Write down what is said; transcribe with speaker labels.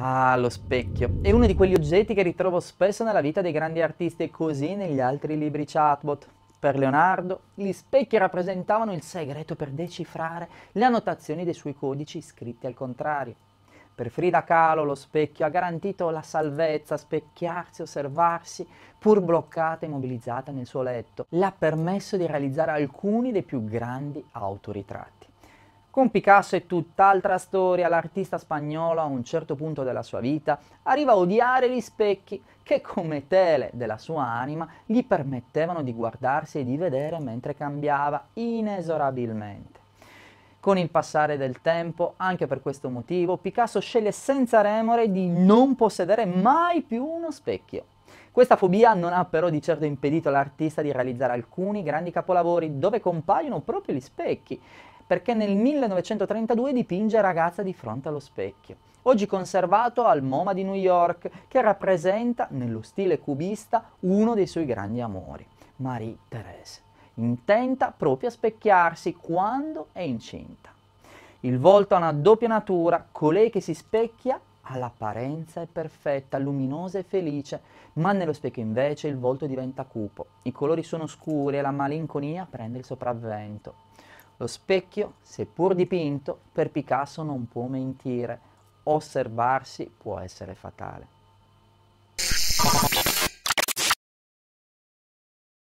Speaker 1: Ah, lo specchio. È
Speaker 2: uno di quegli oggetti che ritrovo spesso nella vita dei grandi artisti e così negli altri libri chatbot. Per Leonardo, gli specchi rappresentavano il segreto per decifrare le annotazioni dei suoi codici scritti al contrario. Per Frida Kahlo lo specchio ha garantito la salvezza, specchiarsi, osservarsi, pur bloccata e immobilizzata nel suo letto. Le ha permesso di realizzare alcuni dei più grandi autoritratti. Con Picasso è tutt'altra storia, l'artista spagnolo a un certo punto della sua vita arriva a odiare gli specchi che come tele della sua anima gli permettevano di guardarsi e di vedere mentre cambiava inesorabilmente. Con il passare del tempo, anche per questo motivo, Picasso sceglie senza remore di non possedere mai più uno specchio. Questa fobia non ha però di certo impedito all'artista di realizzare alcuni grandi capolavori dove compaiono proprio gli specchi, perché nel 1932 dipinge Ragazza di fronte allo specchio, oggi conservato al MoMA di New York, che rappresenta, nello stile cubista, uno dei suoi grandi amori, Marie Thérèse, intenta proprio a specchiarsi quando è incinta. Il volto ha una doppia natura, colei che si specchia all'apparenza è perfetta, luminosa e felice, ma nello specchio invece il volto diventa cupo, i colori sono scuri e la malinconia prende il sopravvento. Lo specchio, seppur dipinto, per Picasso non può mentire, osservarsi può
Speaker 1: essere fatale.